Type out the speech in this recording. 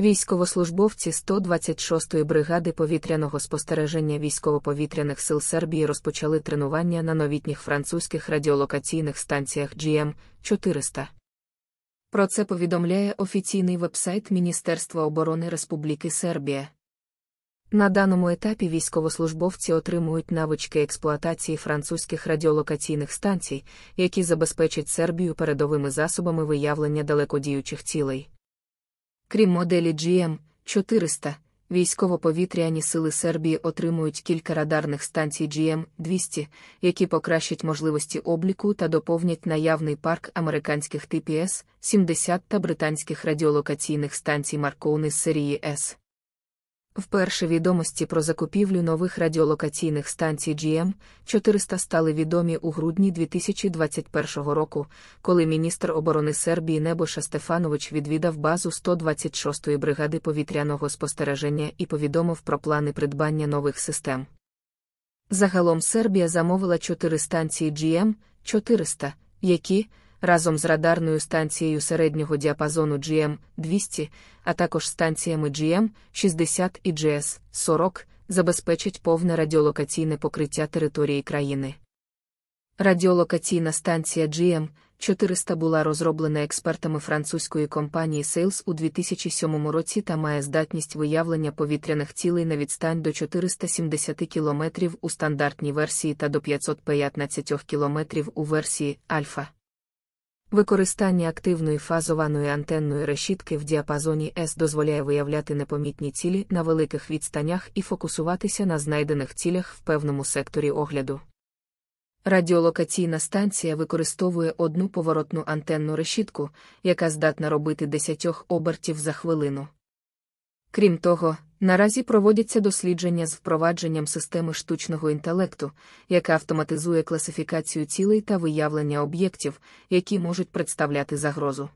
Військовослужбовці 126-ї бригади повітряного спостереження військово-повітряних сил Сербії розпочали тренування на новітніх французьких радіолокаційних станціях GM 400. Про це повідомляє офіційний вебсайт Міністерства оборони Республіки Сербія. На даному етапі військовослужбовці отримують навички експлуатації французьких радіолокаційних станцій, які забезпечать Сербію передовими засобами виявлення далекодіючих цілей. Крім моделі GM 400, військово-повітряні сили Сербії отримують кілька радарних станцій GM 200, які покращать можливості обліку та доповнять наявний парк американських ТПС 70 та британських радіолокаційних станцій Маркоуни з серії С. Вперше відомості про закупівлю нових радіолокаційних станцій GM 400 стали відомі у грудні 2021 року, коли міністр оборони Сербії Небоша Стефанович відвідав базу 126-ї бригади повітряного спостереження і повідомив про плани придбання нових систем. Загалом Сербія замовила чотири станції GM 400, які разом з радарною станцією середнього діапазону GM200, а також станціями GM60 і GS40, забезпечить повне радіолокаційне покриття території країни. Радіолокаційна станція GM 400 була розроблена експертами французької компанії Sales у 2007 році та має здатність виявлення повітряних цілей на відстань до 470 км у стандартній версії та до 515 км у версії Альфа. Використання активної фазованої антенної решітки в діапазоні С дозволяє виявляти непомітні цілі на великих відстанях і фокусуватися на знайдених цілях в певному секторі огляду. Радіолокаційна станція використовує одну поворотну антенну решітку, яка здатна робити десятьох обертів за хвилину. Крім того, наразі проводяться дослідження з впровадженням системи штучного інтелекту, яка автоматизує класифікацію цілей та виявлення об'єктів, які можуть представляти загрозу.